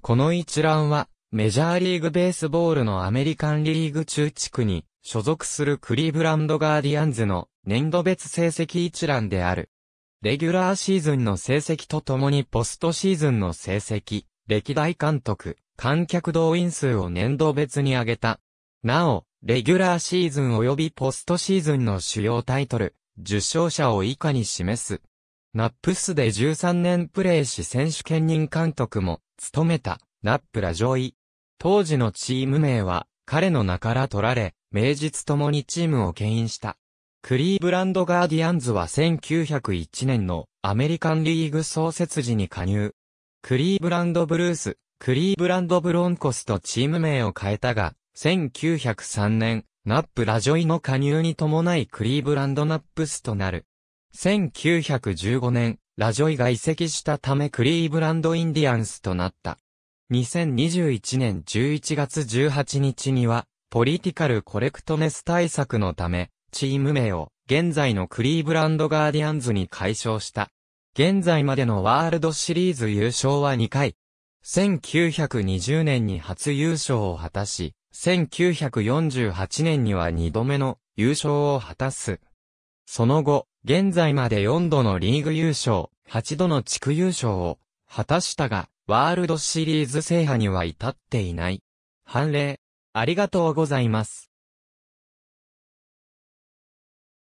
この一覧は、メジャーリーグベースボールのアメリカンリーグ中地区に所属するクリーブランドガーディアンズの年度別成績一覧である。レギュラーシーズンの成績とともにポストシーズンの成績、歴代監督、観客動員数を年度別に上げた。なお、レギュラーシーズン及びポストシーズンの主要タイトル、受賞者を以下に示す。ナップスで13年プレーし選手兼任監督も務めたナップラ上位。当時のチーム名は彼の名から取られ、名実ともにチームを牽引した。クリーブランドガーディアンズは1901年のアメリカンリーグ創設時に加入。クリーブランドブルース、クリーブランドブロンコスとチーム名を変えたが、1903年、ナップラジョイの加入に伴いクリーブランドナップスとなる。1915年、ラジョイが移籍したためクリーブランドインディアンスとなった。2021年11月18日には、ポリティカルコレクトネス対策のため、チーム名を現在のクリーブランドガーディアンズに解消した。現在までのワールドシリーズ優勝は2回。1920年に初優勝を果たし、1948年には2度目の優勝を果たす。その後、現在まで4度のリーグ優勝、8度の地区優勝を果たしたが、ワールドシリーズ制覇には至っていない。判例、ありがとうございます。